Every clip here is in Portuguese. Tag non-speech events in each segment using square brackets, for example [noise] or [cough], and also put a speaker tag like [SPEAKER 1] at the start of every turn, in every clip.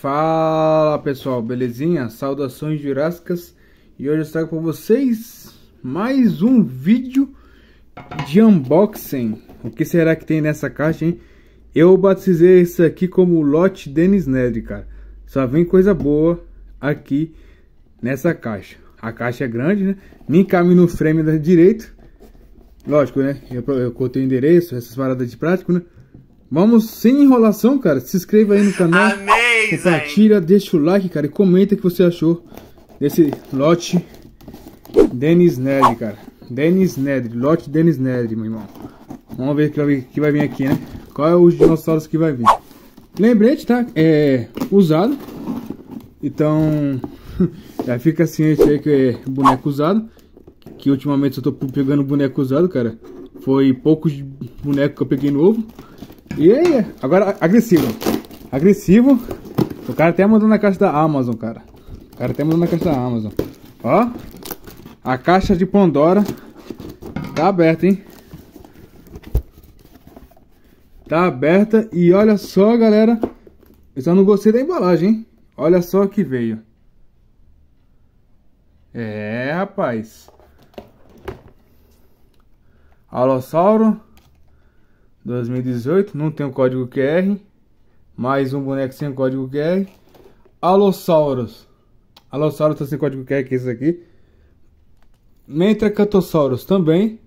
[SPEAKER 1] Fala pessoal, belezinha? Saudações jurássicas e hoje eu trago para vocês mais um vídeo de unboxing. O que será que tem nessa caixa, hein? Eu batizei isso aqui como lote Dennis Nedry, cara. Só vem coisa boa aqui nessa caixa a caixa é grande, né? Nem cabe no frame da direito. Lógico, né? Eu, eu cortei o endereço, essas paradas de prático, né? Vamos sem enrolação, cara. Se inscreva aí no canal. Amazing. Compartilha, deixa o like, cara. E comenta o que você achou desse lote Denis Nedry, cara. Denis Nedry, lote Denis Nedry, meu irmão. Vamos ver o que vai vir aqui, né? Qual é o dinossauros que vai vir. Lembrete, tá? É usado. Então, já [laughs] fica ciente assim, aí que é boneco usado. Que ultimamente eu tô pegando boneco usado, cara. Foi poucos bonecos que eu peguei novo. E aí, é, é. agora agressivo. Agressivo. O cara até mandou na caixa da Amazon, cara. O cara até mandou na caixa da Amazon. Ó. A caixa de Pandora tá aberta, hein? Tá aberta e olha só, galera. Eu só não gostei da embalagem, hein? Olha só que veio. É, rapaz. Alossauro 2018, não tem o código QR. Mais um boneco sem código QR. Alossauros. Alossauros tá sem código QR, que é esse aqui. Mentracatossauros também.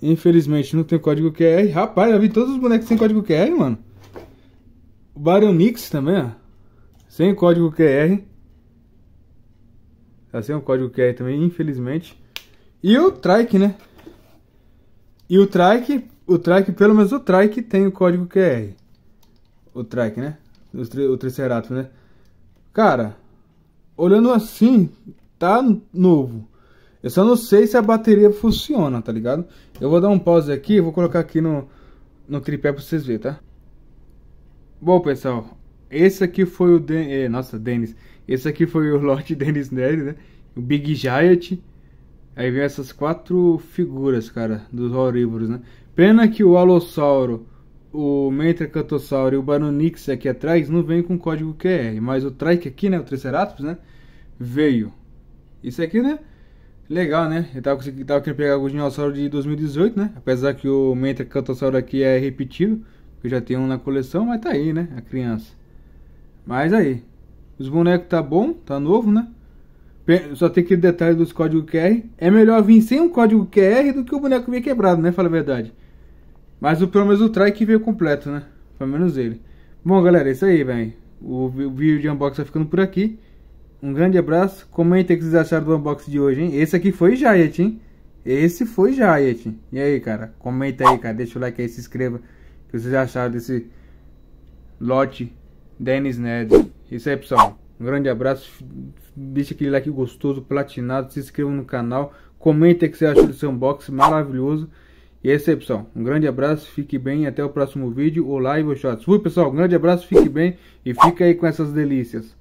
[SPEAKER 1] Infelizmente não tem código QR. Rapaz, eu vi todos os bonecos sem código QR, mano. O Baronix também, ó. Sem código QR assim tem um código QR também, infelizmente. E o trike, né? E o trike, o trike, pelo menos o trike tem o código QR. O trike, né? O, tri, o Triceratops, né? Cara, olhando assim, tá novo. Eu só não sei se a bateria funciona, tá ligado? Eu vou dar um pause aqui, vou colocar aqui no, no tripé pra vocês verem, tá? Bom, pessoal, esse aqui foi o... Den eh, nossa, Denis. Esse aqui foi o Lord [laughs] Dennis Neri, né? O Big Giant. Aí vem essas quatro figuras, cara, dos aurívoros, né? Pena que o Alossauro, o Mentrecantossauro e o Baronix aqui atrás não vem com código QR, mas o Trike aqui, né, o Triceratops, né, veio. Isso aqui, né, legal, né? Eu tava, tava querendo pegar o dinossauro de 2018, né? Apesar que o Mentracantossauro aqui é repetido, eu já tenho um na coleção, mas tá aí, né, a criança. Mas aí, os bonecos tá bom, tá novo, né? Só tem aquele detalhe dos códigos QR. É melhor vir sem um código QR do que o boneco vir quebrado, né? Fala a verdade. Mas o, pelo menos o try veio completo, né? Pelo menos ele. Bom, galera, é isso aí, velho. O, vídeo de unboxing tá ficando por aqui. Um grande abraço. Comenta o que vocês acharam do unboxing de hoje, hein? Esse aqui foi Giant, hein? Esse foi Giant. E aí, cara? Comenta aí, cara. Deixa o like aí, se inscreva. O que vocês acharam desse lote Dennis Ned. Isso aí, pessoal. Um grande abraço. Deixa aquele like gostoso, platinado. Se inscreva no canal. Comenta o que você achou desse unboxing maravilhoso. E é isso aí, pessoal. Um grande abraço. Fique bem. Até o próximo vídeo o live ou shots. Fui, pessoal. Um grande abraço. Fique bem. E fica aí com essas delícias.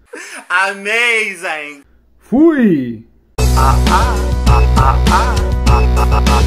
[SPEAKER 1] Amazing! Fui! Ah, ah, ah,